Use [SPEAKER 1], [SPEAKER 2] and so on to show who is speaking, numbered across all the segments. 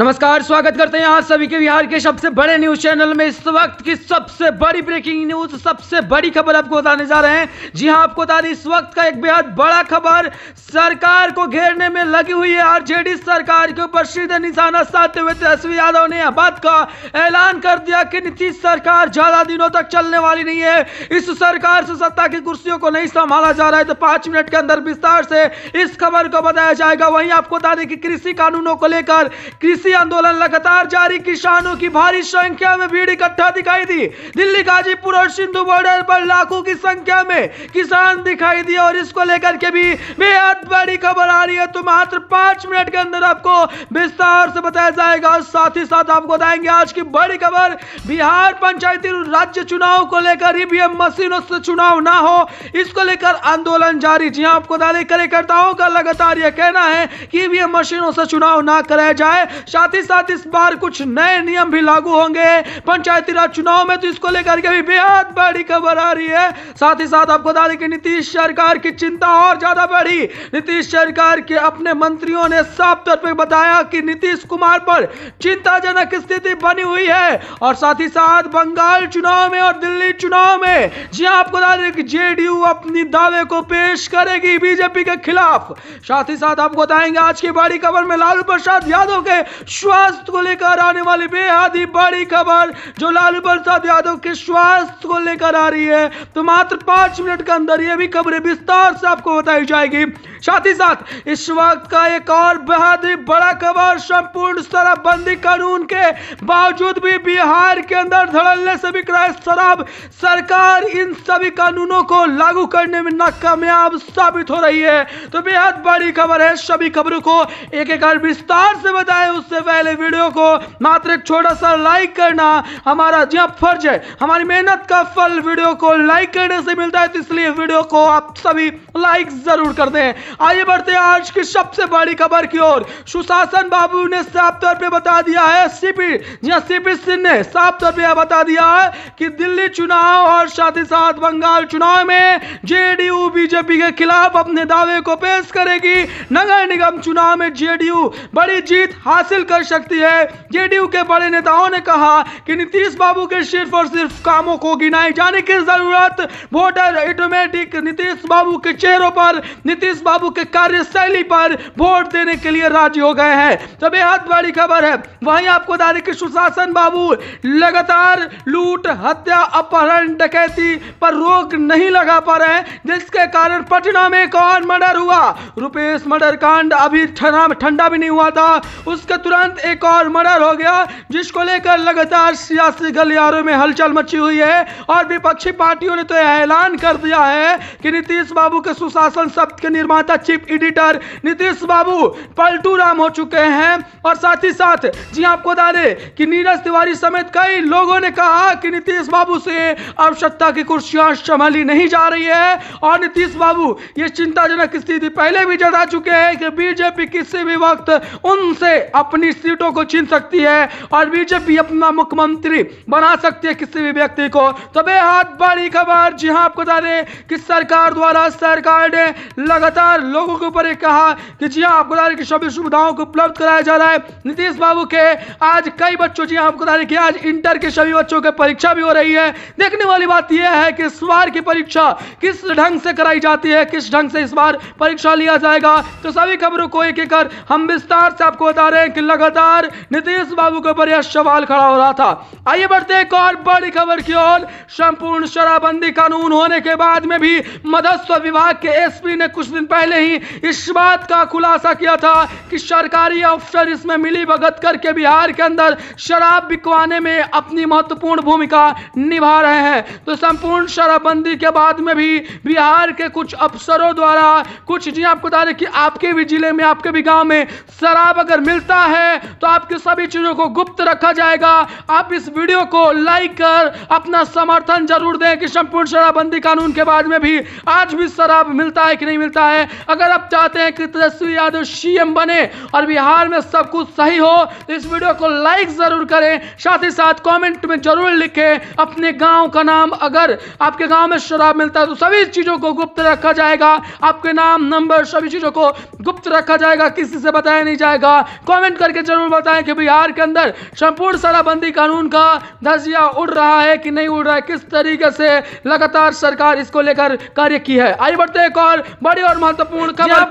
[SPEAKER 1] नमस्कार स्वागत करते हैं आप सभी के बिहार के सबसे बड़े न्यूज चैनल में इस वक्त की सबसे बड़ी ब्रेकिंग न्यूज सबसे बड़ी खबर आपको बताने जा रहे हैं जी हां आपको बता दें इस वक्त का एक बेहद बड़ा खबर सरकार को घेरने में लगी हुई है आरजेडी सरकार के ऊपर सीधे निशाना साधते हुए तेजस्वी यादव ने यह बात का ऐलान कर दिया कि नीतीश सरकार ज्यादा दिनों तक चलने वाली नहीं है इस सरकार से सत्ता की कुर्सियों को नहीं संभाला जा रहा है तो पांच मिनट के अंदर विस्तार से इस खबर को बताया जाएगा वहीं आपको बता दें कि कृषि कानूनों को लेकर कृषि विरोधी आंदोलन लगातार जारी किसानों की भारी संख्या में भीड़ इकट्ठा दिखाई दी दिल्ली गाजीपुर और सिंधु बॉर्डर पर लाखों की संख्या में किसान दिखाई दिए और इसको लेकर के भी बेहद बड़ी खबर आ रही है तो मात्र पांच मिनट के अंदर आपको विस्तार से बताया जाएगा और साथ ही साथ आपको बताएंगे आज की बड़ी खबर बिहार पंचायती राज्य चुनाव को लेकर ईवीएम मशीनों से चुनाव ना हो इसको लेकर आंदोलन जारी जी हाँ, आपको दाले कार्यकर्ताओं का लगातार यह कहना है कि ईवीएम मशीनों से चुनाव ना कराया जाए साथ ही साथ इस बार कुछ नए नियम भी लागू होंगे पंचायती राज चुनाव में तो इसको लेकर के भी बेहद बड़ी खबर आ रही है साथ ही साथ आपको बता दें कि नीतीश सरकार की चिंता और ज्यादा बढ़ी नीतीश सरकार के अपने मंत्रियों ने साफ तौर पर बताया कि नीतीश कुमार पर चिंताजनक स्थिति बनी हुई है और साथ ही साथ बंगाल चुनाव में और दिल्ली चुनाव में जी हाँ, आपको बता दें कि जेडीयू अपनी दावे को पेश करेगी बीजेपी के खिलाफ साथ ही साथ आपको बताएंगे आज की बड़ी खबर में लालू प्रसाद यादव के स्वास्थ्य को लेकर आने वाली बेहद ही बड़ी खबर जो लालू प्रसाद यादव के स्वास्थ्य को लेकर आ रही है तो मात्र पांच मिनट के अंदर यह भी खबरें विस्तार से आपको बताई जाएगी साथ ही साथ इस वक्त का एक और बेहद ही बड़ा खबर संपूर्ण शराबबंदी कानून के बावजूद भी बिहार के अंदर धड़ल्ले से बिक रहा है शराब सरकार इन सभी कानूनों को लागू करने में नाकामयाब साबित हो रही है तो बेहद बड़ी खबर है सभी खबरों को एक एक विस्तार से बताए उस सबसे पहले वीडियो को मात्र एक छोटा सा लाइक करना हमारा जी फर्ज है हमारी मेहनत का फल वीडियो को लाइक करने से मिलता है तो इसलिए वीडियो को आप सभी लाइक जरूर कर दें आइए बढ़ते हैं आज की सबसे बड़ी खबर की ओर सुशासन बाबू ने साफ तौर पर बता दिया है सीपी जी सीपी सिंह ने साफ तौर पर बता दिया है कि दिल्ली चुनाव और साथ ही साथ बंगाल चुनाव में जेडीयू बीजेपी के खिलाफ अपने दावे को पेश करेगी नगर निगम चुनाव में जेडीयू बड़ी जीत हासिल हासिल कर सकती है जेडीयू के बड़े नेताओं ने कहा कि नीतीश बाबू के सिर्फ और सिर्फ कामों को गिनाए जाने की जरूरत वोटर ऑटोमेटिक नीतीश बाबू के चेहरों पर नीतीश बाबू के कार्यशैली पर वोट देने के लिए राजी हो गए हैं तो बेहद बड़ी खबर है वही आपको बता दें कि सुशासन बाबू लगातार लूट हत्या अपहरण डकैती पर रोक नहीं लगा पा रहे जिसके कारण पटना में एक और मर्डर हुआ रुपेश मर्डर कांड अभी ठंडा भी नहीं हुआ था उसके तुरंत एक और मर्डर हो गया जिसको लेकर लगातार सियासी गलियारों में हलचल मची हुई है और विपक्षी पार्टियों ने तो ऐलान कर दिया है कि नीतीश बाबू के सुशासन शब्द के निर्माता चीफ एडिटर नीतीश बाबू पलटू राम हो चुके हैं और साथ ही साथ जी आपको बता दें कि नीरज तिवारी समेत कई लोगों ने कहा कि नीतीश बाबू से अब सत्ता की कुर्सियां संभाली नहीं जा रही है और नीतीश बाबू ये चिंताजनक स्थिति पहले भी जता चुके हैं कि बीजेपी किसी भी वक्त उनसे अपने अपनी सीटों को छीन सकती है और बीजेपी अपना मुख्यमंत्री बना सकती है किसी भी व्यक्ति को तो बेहद बड़ी खबर जी हाँ आपको बता दें कि सरकार द्वारा सरकार ने लगातार लोगों के ऊपर कहा कि जी हाँ आपको बता दें कि सभी सुविधाओं को उपलब्ध कराया जा रहा है नीतीश बाबू के आज कई बच्चों जी हाँ, आपको बता दें कि आज इंटर के सभी बच्चों की परीक्षा भी हो रही है देखने वाली बात यह है कि इस बार की परीक्षा किस ढंग से कराई जाती है किस ढंग से इस बार परीक्षा लिया जाएगा तो सभी खबरों को एक एक कर हम विस्तार से आपको बता रहे हैं कि लगातार नीतीश बाबू के ऊपर यह सवाल खड़ा हो रहा था आइए बढ़ते एक और बड़ी खबर की ओर संपूर्ण शराबबंदी कानून होने के बाद में भी मदस्व विभाग के एसपी ने कुछ दिन पहले ही इस बात का खुलासा किया था कि सरकारी अफसर इसमें मिली भगत करके बिहार के अंदर शराब बिकवाने में अपनी महत्वपूर्ण भूमिका निभा रहे हैं तो संपूर्ण शराबबंदी के बाद में भी बिहार के कुछ अफसरों द्वारा कुछ जी आपको बता दें कि आपके भी जिले में आपके भी गांव में शराब अगर मिलता है है तो आपकी सभी चीज़ों को गुप्त रखा जाएगा आप इस वीडियो को लाइक कर अपना समर्थन जरूर दें कि संपूर्ण शराबबंदी कानून के बाद में भी आज भी शराब मिलता है कि नहीं मिलता है अगर आप चाहते हैं कि तेजस्वी यादव सीएम बने और बिहार में सब कुछ सही हो तो इस वीडियो को लाइक ज़रूर करें साथ ही साथ कॉमेंट में ज़रूर लिखे अपने गाँव का नाम अगर आपके गाँव में शराब मिलता है तो सभी चीज़ों को गुप्त रखा जाएगा आपके नाम नंबर सभी चीज़ों को गुप्त रखा जाएगा किसी से बताया नहीं जाएगा कमेंट करके जरूर बताएं कि बिहार के अंदर संपूर्ण शराबबंदी कानून का धजिया उड़ रहा है कि नहीं उड़ रहा है किस तरीके से लगातार सरकार इसको लेकर कार्य की है आई बढ़ते एक और बड़ी और महत्वपूर्ण खबर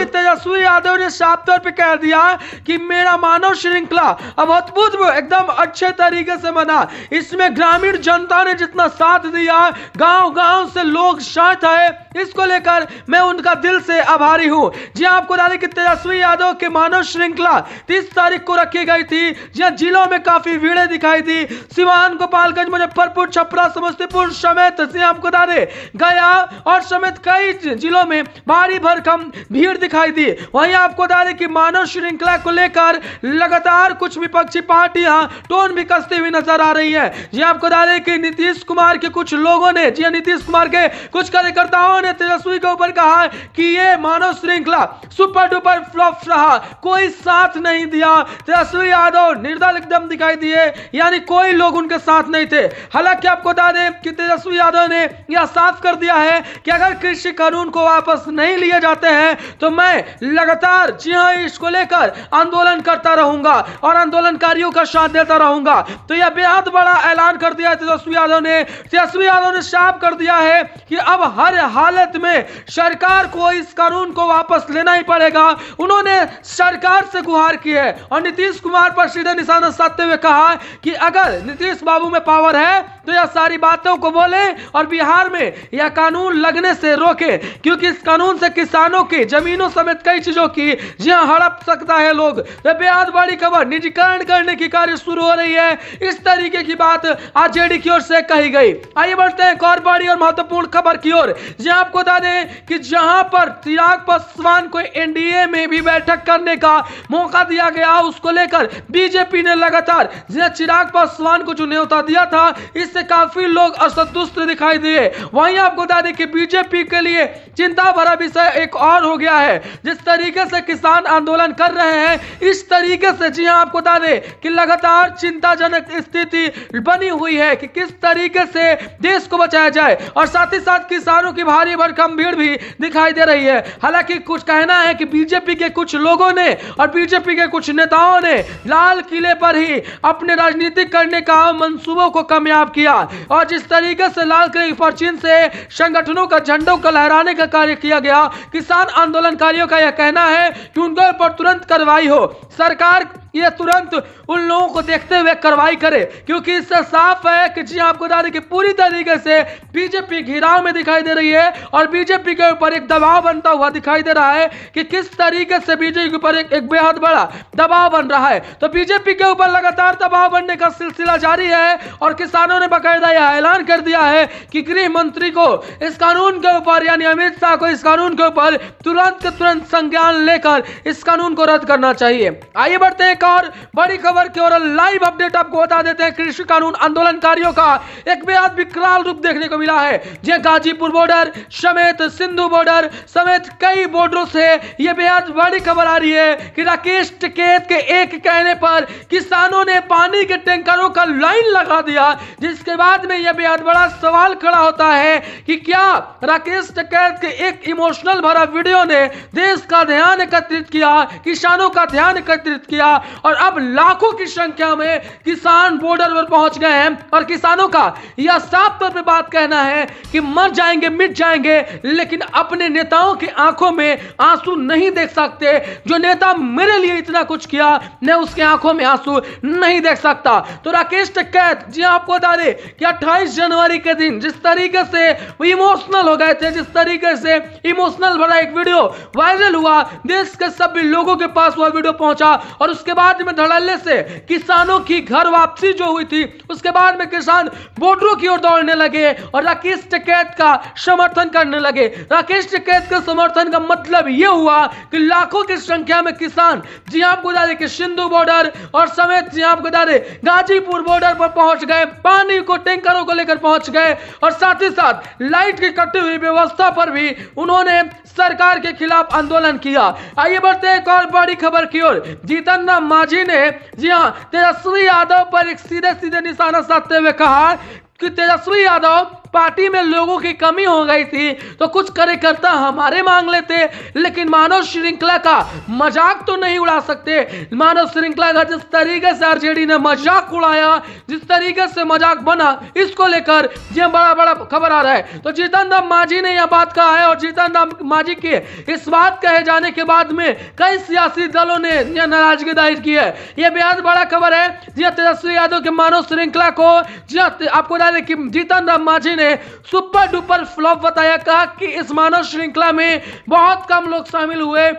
[SPEAKER 1] की तेजस्वी यादव ने साफ तौर पर कह दिया कि मेरा मानव श्रृंखला अब अद्भुत एकदम अच्छे तरीके से बना इसमें ग्रामीण जनता ने जितना साथ दिया गांव गांव से लोग साथ आए इसको लेकर मैं उनका दिल से आभारी हूँ जी आपको बता दें कि तेजस्वी यादव के मानव श्रृंखला तीस तारीख को रखी गई थी जहाँ जिलों में काफी भीड़े दिखाई थी सिवान गोपालगंज मुजफ्फरपुर छपरा समस्तीपुर समेत आपको बता दे गया और समेत कई जिलों में भारी भरकम भीड़ दिखाई दी वहीं आपको बता दें कि मानव श्रृंखला को लेकर लगातार कुछ विपक्षी पार्टियां टोन भी कसती हुई नजर आ रही है जी आपको बता दें कि नीतीश कुमार के कुछ लोगों ने जी हाँ, नीतीश कुमार के कुछ कार्यकर्ताओं ने तेजस्वी के ऊपर कहा कि ये मानव श्रृंखला सुपर डुपर फ्लॉप रहा कोई साथ नहीं नहीं दिया तेजस्वी यादव निर्दल एकदम दिखाई दिए यानी कोई लोग उनके साथ नहीं थे हालांकि आपको बता दें कि तेजस्वी यादव ने यह साफ कर दिया है कि अगर कृषि कानून को वापस नहीं लिए जाते हैं तो मैं लगातार जी हाँ इसको लेकर आंदोलन करता रहूंगा और आंदोलनकारियों का साथ देता रहूंगा तो यह बेहद बड़ा ऐलान कर दिया तेजस्वी यादव ने तेजस्वी यादव ने साफ कर दिया है कि अब हर हालत में सरकार को इस कानून को वापस लेना ही पड़ेगा उन्होंने सरकार से गुहार किया की है और नीतीश कुमार पर सीधे निशाना साधते हुए कहा कि अगर नीतीश बाबू में पावर है तो यह सारी बातों को बोले और बिहार में यह कानून लगने से रोके क्योंकि इस कानून से किसानों की जमीनों समेत कई चीजों की जहां हड़प सकता है लोग तो बेहद बड़ी खबर निजीकरण करने की कार्य शुरू हो रही है इस तरीके की बात आज की ओर से कही गई आइए बढ़ते हैं एक और बड़ी और महत्वपूर्ण खबर की ओर जहां आपको बता दें कि जहां पर चिराग पासवान को एनडीए में भी बैठक करने का मौका दिया किया गया उसको लेकर बीजेपी ने लगातार जिन्हें चिराग पासवान को जो न्योता दिया था इससे काफी लोग असंतुष्ट दिखाई दिए वहीं आपको बता दें कि बीजेपी के लिए चिंता भरा विषय एक और हो गया है जिस तरीके से किसान आंदोलन कर रहे हैं इस तरीके से जी हाँ आपको बता दें कि लगातार चिंताजनक स्थिति बनी हुई है कि किस तरीके से देश को बचाया जाए और साथ ही साथ किसानों की भारी भरकम भीड़ भी दिखाई दे रही है हालांकि कुछ कहना है कि बीजेपी के कुछ लोगों ने और बीजेपी के कुछ नेताओं ने लाल किले पर ही अपने राजनीतिक करने का मंसूबों को कामयाब किया और जिस तरीके से लाल किले पर चीन से संगठनों का झंडों को लहराने का कार्य किया गया किसान आंदोलनकारियों का यह कहना है कि उनके ऊपर तुरंत कार्रवाई हो सरकार ये तुरंत उन लोगों को देखते हुए कार्रवाई करे क्योंकि इससे साफ है कि जी आपको बता दें कि पूरी तरीके से बीजेपी घिराव में दिखाई दे रही है और बीजेपी के ऊपर एक दबाव बनता हुआ दिखाई दे रहा है कि किस तरीके से बीजेपी के ऊपर एक, एक बेहद बड़ा दबाव बन रहा है तो बीजेपी के ऊपर लगातार दबाव बनने का सिलसिला जारी है और किसानों ने बाकायदा यह ऐलान कर दिया है कि गृह मंत्री को इस कानून के ऊपर यानी अमित शाह को इस कानून के ऊपर तुरंत तुरंत संज्ञान लेकर इस कानून को रद्द करना चाहिए आइए बढ़ते हैं एक और बड़ी खबर की और लाइव अपडेट आपको बता देते हैं कृषि कानून आंदोलनकारियों का एक बेहद विकराल रूप देखने को मिला है जे गाजीपुर बॉर्डर समेत सिंधु बॉर्डर समेत कई बॉर्डरों से ये बेहद बड़ी खबर आ रही है कि राकेश टिकेत के एक कहने पर किसानों ने पानी के टैंकरों का लाइन लगा दिया जिसके बाद में यह बेहद बड़ा सवाल खड़ा होता है कि क्या राकेश टिकैत के एक इमोशनल भरा वीडियो ने देश का ध्यान एकत्रित किया किसानों का ध्यान एकत्रित किया और अब लाखों की संख्या में किसान बॉर्डर पर पहुंच गए हैं और किसानों का यह साफ तौर पर बात कहना है कि मर जाएंगे मिट जाएंगे लेकिन अपने नेताओं की आंखों में आंसू नहीं देख सकते जो नेता मेरे लिए इतना कुछ किया मैं उसके आंखों में आंसू नहीं देख सकता तो राकेश टिकैत जी हाँ, आपको बता दें कि अट्ठाईस जनवरी के दिन जिस तरीके से वो इमोशनल हो गए थे जिस तरीके से इमोशनल भरा एक वीडियो वायरल हुआ देश के सभी लोगों के पास वह वीडियो पहुंचा और उसके बाद बाद में धड़ल्ले से किसानों की घर वापसी जो हुई थी उसके बाद में किसान बोर्डरों की ओर दौड़ने लगे और राकेश टिकैत का समर्थन करने लगे राकेश टिकैत के समर्थन का मतलब ये हुआ कि लाखों की संख्या में किसान जी आप बता दें कि सिंधु बॉर्डर और समेत जी आप बता दें गाजीपुर बॉर्डर पर पहुंच गए पानी को टैंकरों को लेकर पहुंच गए और साथ ही साथ लाइट की कटी हुई व्यवस्था पर भी उन्होंने सरकार के खिलाफ आंदोलन किया आइए बढ़ते हैं एक और बड़ी खबर की ओर जीतन राम जी ने जी हाँ तेजस्वी यादव पर एक सीधे सीधे निशाना साधते हुए कहा कि तेजस्वी यादव पार्टी में लोगों की कमी हो गई थी तो कुछ कार्यकर्ता हमारे मांग लेते लेकिन मानव श्रृंखला का मजाक तो नहीं उड़ा सकते मानव श्रृंखला का जिस तरीके से आरजेडी ने मजाक उड़ाया जिस तरीके से मजाक बना इसको लेकर यह बड़ा बड़ा खबर आ रहा है तो जीतन राम मांझी ने यह बात कहा है और जीतन राम मांझी के इस बात कहे जाने के बाद में कई सियासी दलों ने यह नाराजगी दायर की है यह बेहद बड़ा खबर है जिया तेजस्वी यादव के मानव श्रृंखला को आपको बता दें कि जीतन राम मांझी ने ने सुपर डुपर फ्लॉप बताया कहा कि इस मानव श्रृंखला में बहुत कम लोग शामिल हुए